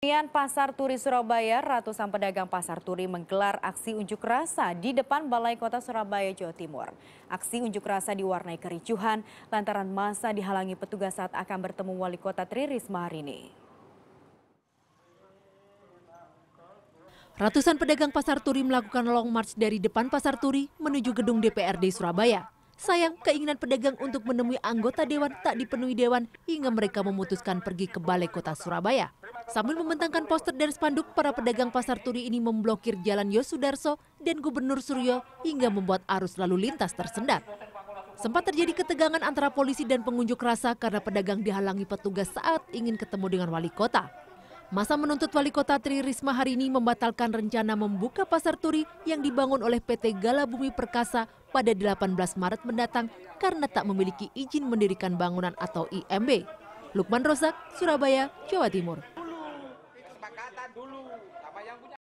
Kemudian Pasar Turi Surabaya, ratusan pedagang pasar turi menggelar aksi unjuk rasa di depan Balai Kota Surabaya, Jawa Timur. Aksi unjuk rasa diwarnai kericuhan lantaran masa dihalangi petugas saat akan bertemu Wali Kota Tri Risma hari ini. Ratusan pedagang pasar turi melakukan long march dari depan pasar turi menuju gedung DPRD Surabaya. Sayang, keinginan pedagang untuk menemui anggota dewan tak dipenuhi dewan hingga mereka memutuskan pergi ke Balai Kota Surabaya. Sambil membentangkan poster dan spanduk, para pedagang pasar Turi ini memblokir jalan Yosudarso dan Gubernur Suryo hingga membuat arus lalu lintas tersendat. Sempat terjadi ketegangan antara polisi dan pengunjuk rasa karena pedagang dihalangi petugas saat ingin ketemu dengan wali kota. Masa menuntut wali kota Tri Risma hari ini membatalkan rencana membuka pasar turi yang dibangun oleh PT Galabumi Perkasa pada 18 Maret mendatang karena tak memiliki izin mendirikan bangunan atau IMB. Lukman Rosak, Surabaya, Jawa Timur dulu yang punya